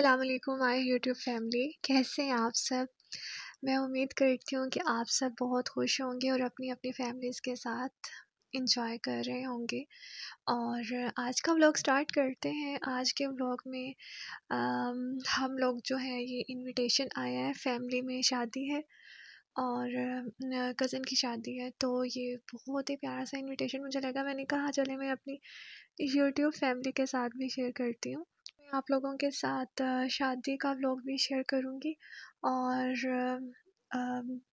अल्लाम my YouTube family कैसे हैं आप सब मैं उम्मीद करती हूँ कि आप सब बहुत खुश होंगे और अपनी अपनी फैमिलीज़ के साथ इंजॉय कर रहे होंगे और आज का व्लॉग स्टार्ट करते हैं आज के व्लॉग में आम, हम लोग जो है ये इनविटेशन आया है फैमिली में शादी है और कज़न की शादी है तो ये बहुत ही प्यारा सा इनविटेशन मुझे लगा मैंने कहा चले मैं अपनी यूट्यूब फैमिली के साथ भी शेयर करती हूँ मैं आप लोगों के साथ शादी का व्लॉग भी शेयर करूँगी और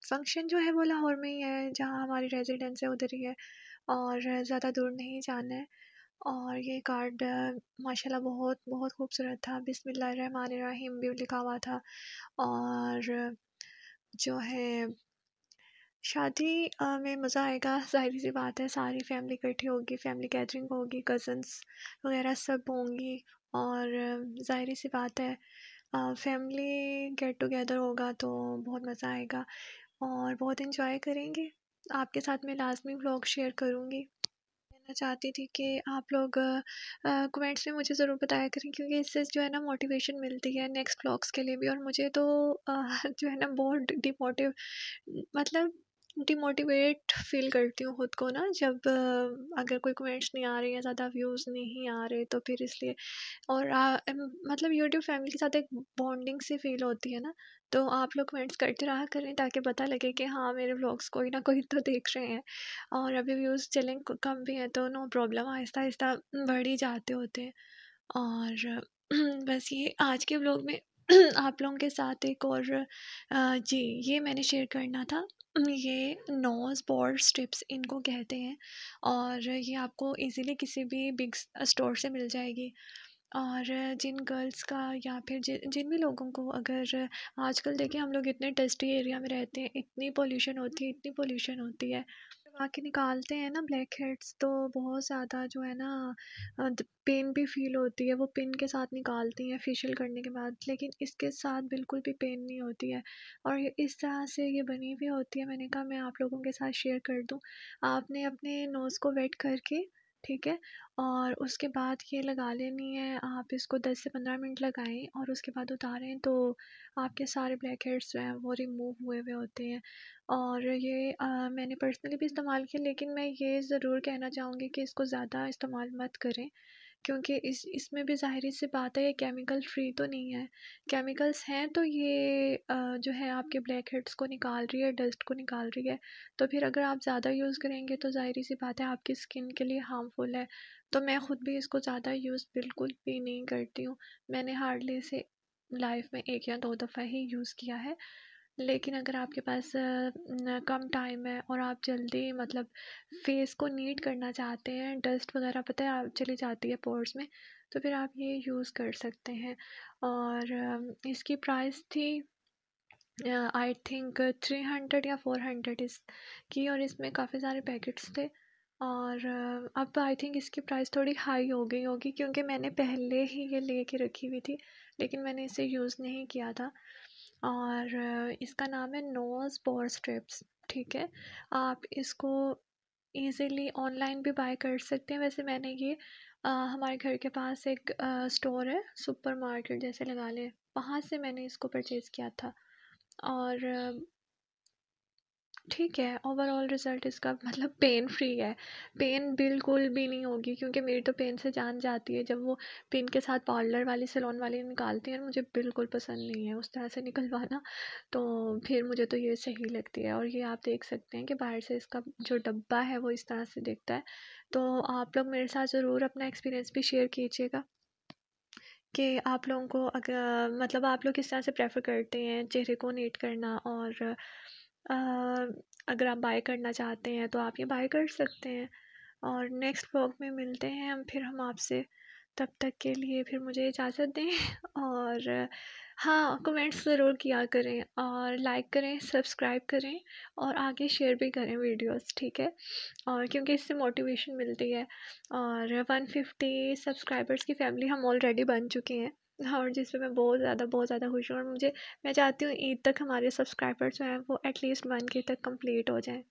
फंक्शन जो है वो लाहौर में ही है जहाँ हमारी रेजिडेंस है उधर ही है और ज़्यादा दूर नहीं जाना है और ये कार्ड माशाल्लाह बहुत बहुत खूबसूरत था बिसमीम भी लिखा हुआ था और जो है शादी में मज़ा आएगा जाहिर सी बात है सारी फैमिली इकट्ठी होगी फैमिली गैदरिंग होगी कज़न्स वगैरह सब होंगी और ज़ाहिर सी बात है फैमिली गेट टुगेदर होगा तो बहुत मज़ा आएगा और बहुत इन्जॉय करेंगे आपके साथ मैं लाजमी ब्लॉग शेयर करूँगी कहना चाहती थी कि आप लोग कमेंट्स में मुझे ज़रूर बताया करें क्योंकि इससे जो है ना मोटिवेशन मिलती है नेक्स्ट ब्लॉग्स के लिए भी और मुझे तो आ, जो है ना बहुत डिमोटिव मतलब डिमोटिवेट फील करती हूँ ख़ुद को ना जब अगर कोई कमेंट्स नहीं आ रहे या ज़्यादा व्यूज़ नहीं आ रहे तो फिर इसलिए और आ, मतलब यूट्यूब फैमिली के साथ एक बॉन्डिंग सी फील होती है ना तो आप लोग कमेंट्स करते रहा करें ताकि पता लगे कि हाँ मेरे ब्लॉग्स कोई ना कोई तो देख रहे हैं और अभी व्यूज़ चलें कम भी हैं तो नो प्रॉब्लम आहिस्ता आहिस्ता बढ़ ही जाते होते हैं और बस ये आज के ब्लॉग में आप लोगों के साथ एक और जी ये मैंने शेयर करना था ये नोज़ बोर्ड स्ट्रिप्स इनको कहते हैं और ये आपको इजीली किसी भी बिग स्टोर से मिल जाएगी और जिन गर्ल्स का या फिर जिन जिन भी लोगों को अगर आजकल देखिए हम लोग इतने डस्टी एरिया में रहते हैं इतनी पोल्यूशन होती है इतनी पोल्यूशन होती है दबा के निकालते हैं ना ब्लैक हेड्स तो बहुत ज़्यादा जो है ना पेन भी फील होती है वो पिन के साथ निकालती हैं फेशियल करने के बाद लेकिन इसके साथ बिल्कुल भी पेन नहीं होती है और इस तरह से ये बनी हुई होती है मैंने कहा मैं आप लोगों के साथ शेयर कर दूँ आपने अपने नोज़ को वेट करके ठीक है और उसके बाद ये लगा लेनी है आप इसको दस से पंद्रह मिनट लगाएं और उसके बाद उतारें तो आपके सारे ब्लैक हेड्स जो हैं वो रिमूव हुए हुए होते हैं और ये आ, मैंने पर्सनली भी इस्तेमाल किया लेकिन मैं ये ज़रूर कहना चाहूँगी कि इसको ज़्यादा इस्तेमाल मत करें क्योंकि इस इसमें भी ज़ाहिर सी बात है ये केमिकल फ्री तो नहीं है केमिकल्स हैं तो ये जो है आपके ब्लैक हेड्स को निकाल रही है डस्ट को निकाल रही है तो फिर अगर आप ज़्यादा यूज़ करेंगे तो ज़ाहिर सी बात है आपकी स्किन के लिए हार्मफुल है तो मैं ख़ुद भी इसको ज़्यादा यूज़ बिल्कुल भी नहीं करती हूँ मैंने हार्डली इसे लाइफ में एक या दो दफ़ा ही यूज़ किया है लेकिन अगर आपके पास कम टाइम है और आप जल्दी मतलब फ़ेस को नीट करना चाहते हैं डस्ट वगैरह पता है आप चली जाती है पोर्स में तो फिर आप ये यूज़ कर सकते हैं और इसकी प्राइस थी आई थिंक थ्री हंड्रेड या फोर हंड्रेड इस की और इसमें काफ़ी सारे पैकेट्स थे और अब आई थिंक इसकी प्राइस थोड़ी हाई हो गई होगी क्योंकि मैंने पहले ही ये ले के रखी हुई थी लेकिन मैंने इसे यूज़ नहीं किया था और इसका नाम है नोज़ बोर स्ट्रिप्स ठीक है आप इसको ईज़िली ऑनलाइन भी बाय कर सकते हैं वैसे मैंने ये आ, हमारे घर के पास एक आ, स्टोर है सुपर मार्केट जैसे लगा ले वहाँ से मैंने इसको परचेज़ किया था और ठीक है ओवरऑल रिज़ल्ट इसका मतलब पेन फ्री है पेन बिल्कुल भी नहीं होगी क्योंकि मेरी तो पेन से जान जाती है जब वो पेन के साथ पार्लर वाली सलोन वाली निकालती हैं मुझे बिल्कुल पसंद नहीं है उस तरह से निकलवाना तो फिर मुझे तो ये सही लगती है और ये आप देख सकते हैं कि बाहर से इसका जो डब्बा है वो इस तरह से दिखता है तो आप लोग मेरे साथ ज़रूर अपना एक्सपीरियंस भी शेयर कीजिएगा कि आप लोगों को अगर मतलब आप लोग किस तरह से प्रेफर करते हैं चेहरे को नीट करना और अगर आप बाय करना चाहते हैं तो आप ये बाय कर सकते हैं और नेक्स्ट ब्लॉग में मिलते हैं हम फिर हम आपसे तब तक के लिए फिर मुझे इजाज़त दें और हाँ कमेंट्स ज़रूर किया करें और लाइक करें सब्सक्राइब करें और आगे शेयर भी करें वीडियोस ठीक है और क्योंकि इससे मोटिवेशन मिलती है और 150 सब्सक्राइबर्स की फैमिली हम ऑलरेडी बन चुके हैं हाँ, और जिस पर मैं बहुत ज़्यादा बहुत ज़्यादा खुश हूँ और मुझे मैं चाहती हूँ ईद तक हमारे सब्सक्राइबर्स जो हैं वो एटलीस्ट वन के तक कंप्लीट हो जाएँ